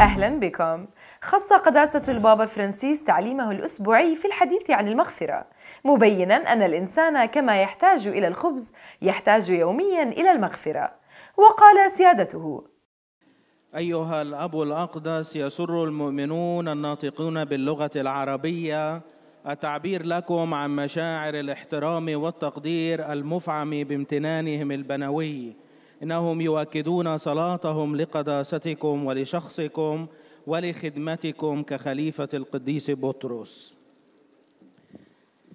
أهلا بكم خص قداسة البابا فرانسيس تعليمه الأسبوعي في الحديث عن المغفرة مبينا أن الإنسان كما يحتاج إلى الخبز يحتاج يوميا إلى المغفرة وقال سيادته أيها الأب الأقدس يسر المؤمنون الناطقون باللغة العربية التعبير لكم عن مشاعر الاحترام والتقدير المفعم بامتنانهم البنوي إنهم يؤكدون صلاتهم لقداستكم ولشخصكم ولخدمتكم كخليفة القديس بطرس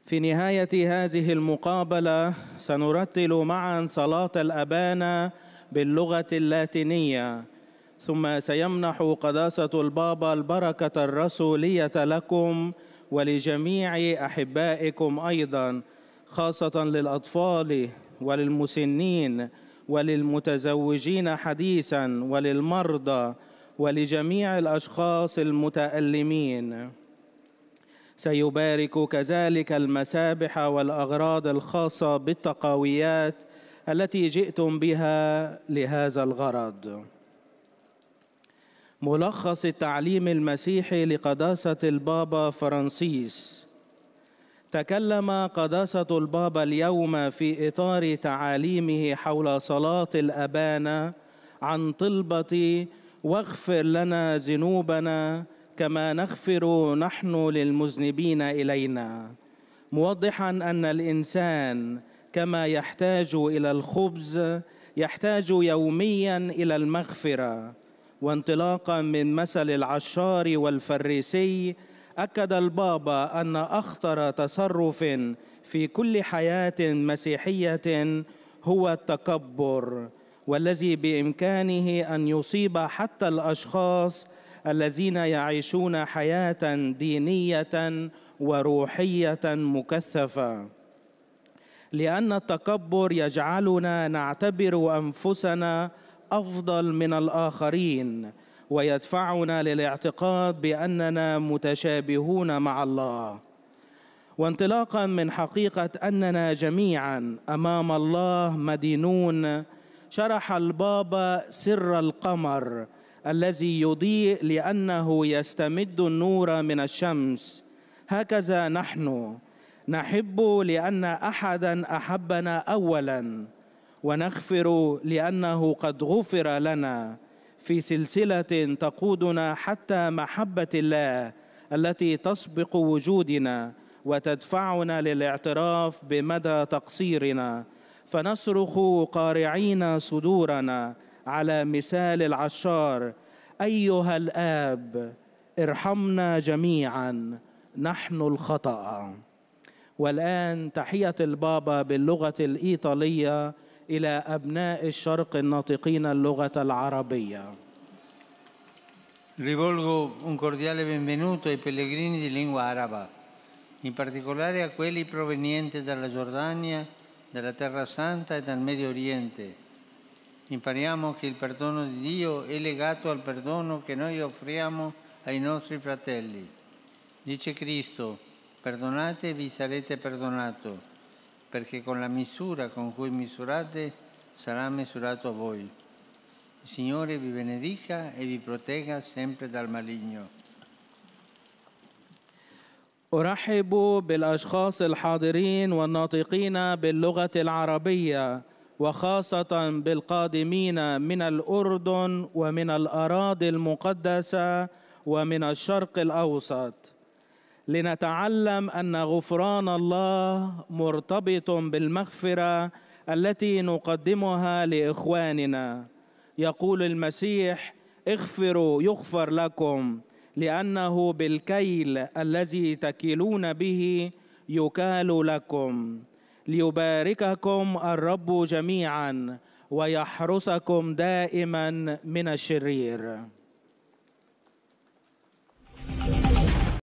في نهاية هذه المقابلة سنرتل معا صلاة الأبانة باللغة اللاتينية ثم سيمنح قداسة البابا البركة الرسولية لكم ولجميع أحبائكم أيضا خاصة للأطفال وللمسنين وللمتزوجين حديثا وللمرضى ولجميع الاشخاص المتالمين سيبارك كذلك المسابح والاغراض الخاصه بالتقاويات التي جئتم بها لهذا الغرض ملخص التعليم المسيحي لقداسه البابا فرانسيس تكلم قداسة البابا اليوم في إطار تعاليمه حول صلاة الأبانة عن طلبة واغفر لنا ذنوبنا كما نغفر نحن للمذنبين إلينا موضحا أن الإنسان كما يحتاج إلى الخبز يحتاج يوميا إلى المغفرة وانطلاقا من مثل العشار والفريسي أكد البابا أن أخطر تصرف في كل حياة مسيحية هو التكبر والذي بإمكانه أن يصيب حتى الأشخاص الذين يعيشون حياة دينية وروحية مكثفة لأن التكبر يجعلنا نعتبر أنفسنا أفضل من الآخرين ويدفعنا للاعتقاد باننا متشابهون مع الله وانطلاقا من حقيقه اننا جميعا امام الله مدينون شرح البابا سر القمر الذي يضيء لانه يستمد النور من الشمس هكذا نحن نحب لان احدا احبنا اولا ونغفر لانه قد غفر لنا في سلسله تقودنا حتى محبه الله التي تسبق وجودنا وتدفعنا للاعتراف بمدى تقصيرنا فنصرخ قارعين صدورنا على مثال العشار ايها الاب ارحمنا جميعا نحن الخطأ والآن تحية البابا باللغة الإيطالية إلى أبناء الشرق الناطقين اللغة العربية. Rivolgo un cordiale benvenuto ai pellegrini di lingua araba, in particolare a quelli provenienti dalla Giordania, dalla Terra Santa e dal Medio Oriente. Impariamo che il perdono di Dio è legato al perdono che noi offriamo ai nostri fratelli. Dice Cristo, perdonate e vi sarete perdonato. perché con la misura con cui misurate sarà misurato a voi. Il Signore vi benedica e vi protegga sempre dal maligno. أرحب بالأشخاص الحاضرين والناطقين باللغة العربية وخاصة بالقادمين من الأردن ومن الأراضي المقدسة ومن الشرق الأوسط لنتعلم ان غفران الله مرتبط بالمغفره التي نقدمها لاخواننا يقول المسيح اغفروا يغفر لكم لانه بالكيل الذي تكيلون به يكال لكم ليبارككم الرب جميعا ويحرسكم دائما من الشرير